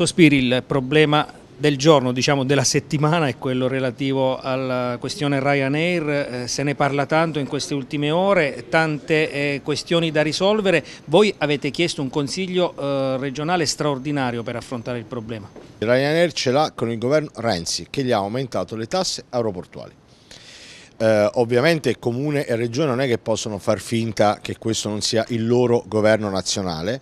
Sospiri, il problema del giorno, diciamo della settimana è quello relativo alla questione Ryanair, eh, se ne parla tanto in queste ultime ore, tante eh, questioni da risolvere, voi avete chiesto un consiglio eh, regionale straordinario per affrontare il problema. Ryanair ce l'ha con il governo Renzi che gli ha aumentato le tasse aeroportuali. Eh, ovviamente comune e regione non è che possono far finta che questo non sia il loro governo nazionale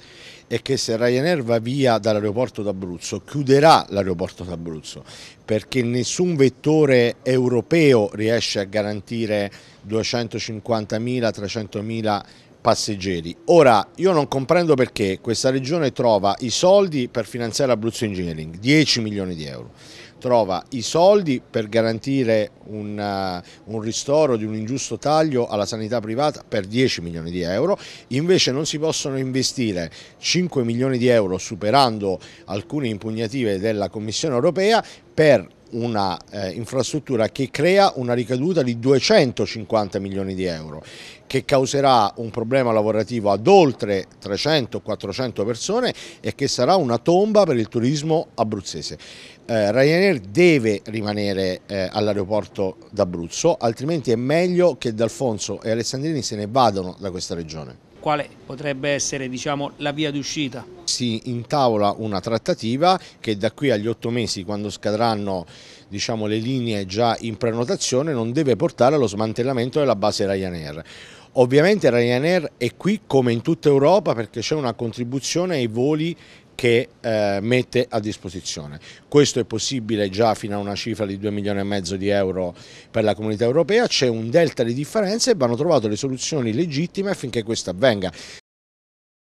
è che se Ryanair va via dall'aeroporto d'Abruzzo chiuderà l'aeroporto d'Abruzzo perché nessun vettore europeo riesce a garantire 250.000-300.000 passeggeri. Ora, io non comprendo perché questa regione trova i soldi per finanziare Abruzzo Engineering, 10 milioni di euro, trova i soldi per garantire un, uh, un ristoro di un ingiusto taglio alla sanità privata per 10 milioni di euro, invece non si possono investire 5 milioni di euro superando alcune impugnative della Commissione europea per una eh, infrastruttura che crea una ricaduta di 250 milioni di euro, che causerà un problema lavorativo ad oltre 300-400 persone e che sarà una tomba per il turismo abruzzese. Eh, Ryanair deve rimanere eh, all'aeroporto d'Abruzzo, altrimenti è meglio che D'Alfonso e Alessandrini se ne vadano da questa regione quale potrebbe essere diciamo, la via d'uscita? Si intavola una trattativa che da qui agli otto mesi, quando scadranno diciamo, le linee già in prenotazione, non deve portare allo smantellamento della base Ryanair. Ovviamente Ryanair è qui come in tutta Europa perché c'è una contribuzione ai voli che eh, mette a disposizione. Questo è possibile già fino a una cifra di 2 milioni e mezzo di euro per la comunità europea, c'è un delta di differenze e vanno trovate le soluzioni legittime affinché questo avvenga.